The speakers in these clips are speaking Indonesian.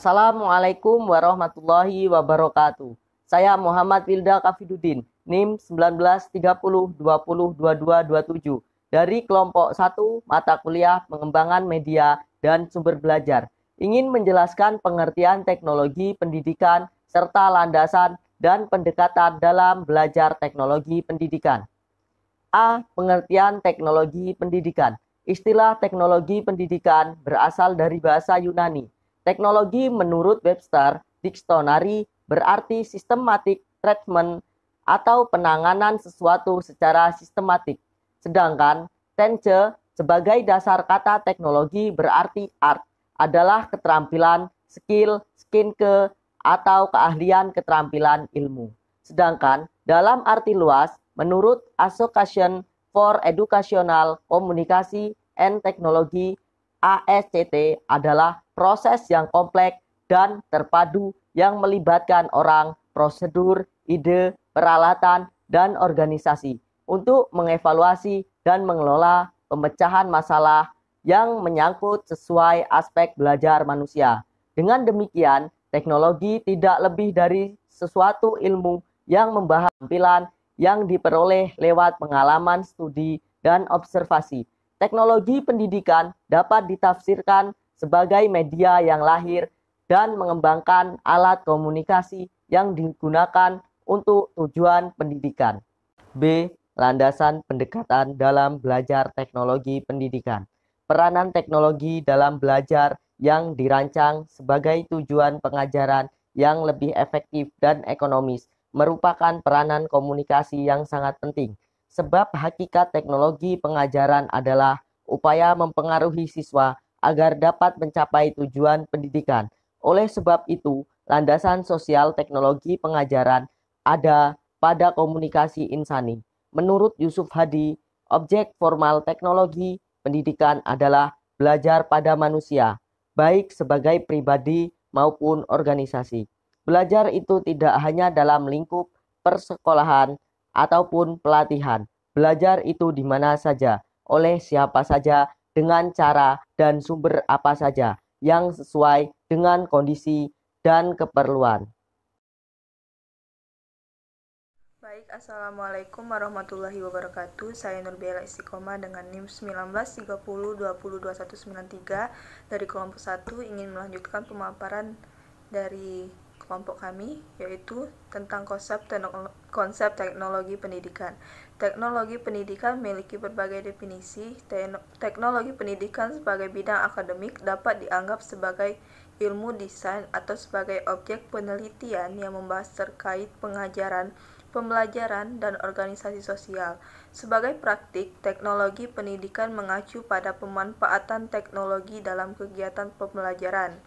Assalamualaikum warahmatullahi wabarakatuh. Saya Muhammad Wilda Kafidudin, NIM 1930202227 dari kelompok 1 mata kuliah pengembangan media dan sumber belajar. Ingin menjelaskan pengertian teknologi pendidikan serta landasan dan pendekatan dalam belajar teknologi pendidikan. A. Pengertian teknologi pendidikan. Istilah teknologi pendidikan berasal dari bahasa Yunani Teknologi menurut Webster Dictionary berarti systematic treatment atau penanganan sesuatu secara sistematik. Sedangkan tense sebagai dasar kata teknologi berarti art adalah keterampilan, skill, ke atau keahlian keterampilan ilmu. Sedangkan dalam arti luas, menurut Association for Educational Communication and Technology ASCT adalah proses yang kompleks dan terpadu yang melibatkan orang, prosedur, ide, peralatan, dan organisasi untuk mengevaluasi dan mengelola pemecahan masalah yang menyangkut sesuai aspek belajar manusia. Dengan demikian, teknologi tidak lebih dari sesuatu ilmu yang membahas tampilan yang diperoleh lewat pengalaman studi dan observasi. Teknologi pendidikan dapat ditafsirkan sebagai media yang lahir dan mengembangkan alat komunikasi yang digunakan untuk tujuan pendidikan. B. Landasan pendekatan dalam belajar teknologi pendidikan. Peranan teknologi dalam belajar yang dirancang sebagai tujuan pengajaran yang lebih efektif dan ekonomis merupakan peranan komunikasi yang sangat penting, sebab hakikat teknologi pengajaran adalah upaya mempengaruhi siswa agar dapat mencapai tujuan pendidikan. Oleh sebab itu, landasan sosial teknologi pengajaran ada pada komunikasi insani. Menurut Yusuf Hadi, objek formal teknologi pendidikan adalah belajar pada manusia, baik sebagai pribadi maupun organisasi. Belajar itu tidak hanya dalam lingkup persekolahan ataupun pelatihan. Belajar itu di mana saja, oleh siapa saja, dengan cara dan sumber apa saja yang sesuai dengan kondisi dan keperluan. Baik, Assalamualaikum warahmatullahi wabarakatuh. Saya Bela Istiqomah dengan NIM 1930202193 dari kelompok 1 ingin melanjutkan pemaparan dari kelompok kami, yaitu tentang konsep, konsep teknologi pendidikan. Teknologi pendidikan memiliki berbagai definisi. Teknologi pendidikan sebagai bidang akademik dapat dianggap sebagai ilmu desain atau sebagai objek penelitian yang membahas terkait pengajaran, pembelajaran, dan organisasi sosial. Sebagai praktik, teknologi pendidikan mengacu pada pemanfaatan teknologi dalam kegiatan pembelajaran.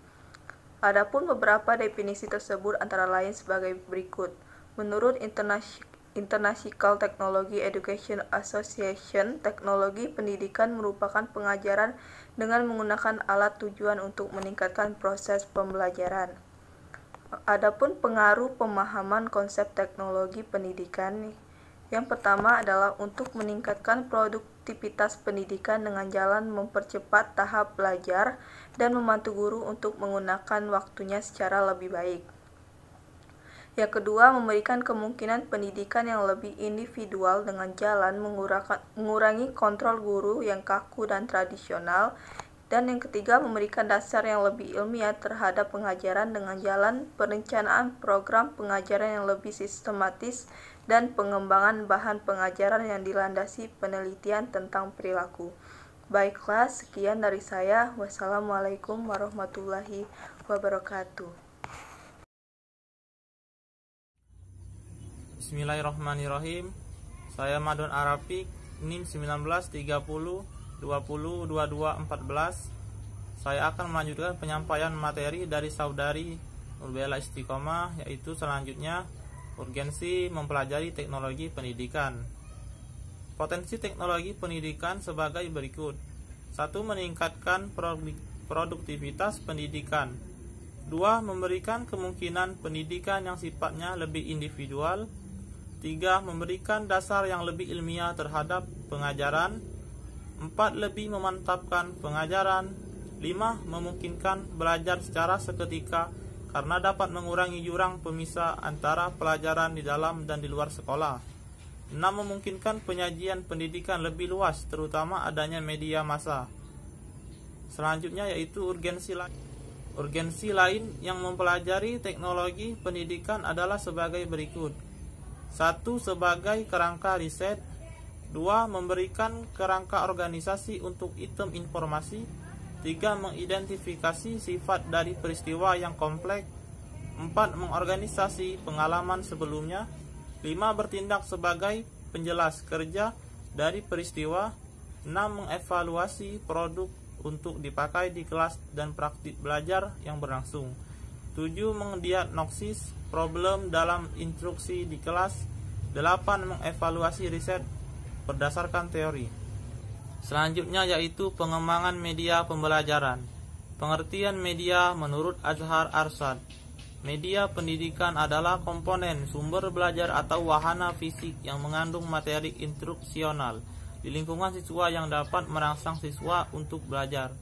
Adapun beberapa definisi tersebut antara lain sebagai berikut. Menurut International Technology Education Association, teknologi pendidikan merupakan pengajaran dengan menggunakan alat tujuan untuk meningkatkan proses pembelajaran. Adapun pengaruh pemahaman konsep teknologi pendidikan Yang pertama adalah untuk meningkatkan produk konektivitas pendidikan dengan jalan mempercepat tahap belajar dan membantu guru untuk menggunakan waktunya secara lebih baik. Yang kedua, memberikan kemungkinan pendidikan yang lebih individual dengan jalan mengurangi kontrol guru yang kaku dan tradisional. Dan yang ketiga, memberikan dasar yang lebih ilmiah terhadap pengajaran dengan jalan perencanaan program pengajaran yang lebih sistematis dan pengembangan bahan pengajaran yang dilandasi penelitian tentang perilaku. Baiklah, sekian dari saya. Wassalamualaikum warahmatullahi wabarakatuh. Bismillahirrahmanirrahim. Saya Madun Arafik, NIM 1930 20 22 Saya akan melanjutkan penyampaian materi dari saudari Nurbella Istiqomah yaitu selanjutnya Urgensi mempelajari teknologi pendidikan. Potensi teknologi pendidikan sebagai berikut. satu Meningkatkan produktivitas pendidikan. dua Memberikan kemungkinan pendidikan yang sifatnya lebih individual. tiga Memberikan dasar yang lebih ilmiah terhadap pengajaran. empat Lebih memantapkan pengajaran. lima Memungkinkan belajar secara seketika karena dapat mengurangi jurang pemisah antara pelajaran di dalam dan di luar sekolah. 6. Memungkinkan penyajian pendidikan lebih luas, terutama adanya media massa. Selanjutnya yaitu urgensi lain. Urgensi lain yang mempelajari teknologi pendidikan adalah sebagai berikut. 1. Sebagai kerangka riset. 2. Memberikan kerangka organisasi untuk item informasi Tiga, mengidentifikasi sifat dari peristiwa yang kompleks. 4. mengorganisasi pengalaman sebelumnya. 5. bertindak sebagai penjelas kerja dari peristiwa. 6. mengevaluasi produk untuk dipakai di kelas dan praktik belajar yang berlangsung. 7. Mengdiagnosis problem dalam instruksi di kelas. 8. mengevaluasi riset berdasarkan teori. Selanjutnya yaitu pengembangan media pembelajaran. Pengertian media menurut Azhar Arsad. Media pendidikan adalah komponen sumber belajar atau wahana fisik yang mengandung materi instruksional di lingkungan siswa yang dapat merangsang siswa untuk belajar.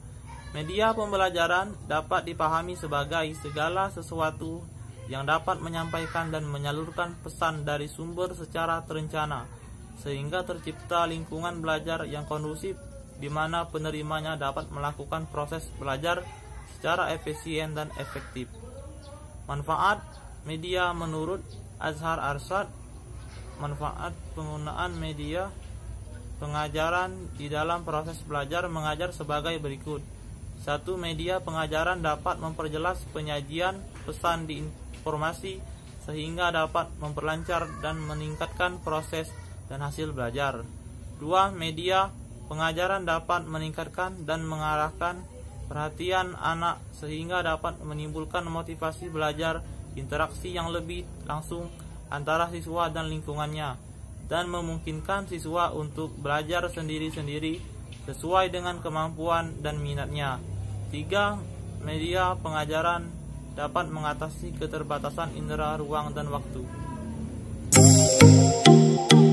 Media pembelajaran dapat dipahami sebagai segala sesuatu yang dapat menyampaikan dan menyalurkan pesan dari sumber secara terencana sehingga tercipta lingkungan belajar yang kondusif di mana penerimanya dapat melakukan proses belajar secara efisien dan efektif. Manfaat media menurut Azhar Arsad, manfaat penggunaan media pengajaran di dalam proses belajar mengajar sebagai berikut. Satu media pengajaran dapat memperjelas penyajian pesan di informasi sehingga dapat memperlancar dan meningkatkan proses dan hasil belajar. Dua, media pengajaran dapat meningkatkan dan mengarahkan perhatian anak sehingga dapat menimbulkan motivasi belajar interaksi yang lebih langsung antara siswa dan lingkungannya dan memungkinkan siswa untuk belajar sendiri-sendiri sesuai dengan kemampuan dan minatnya. Tiga, media pengajaran dapat mengatasi keterbatasan indera ruang dan waktu.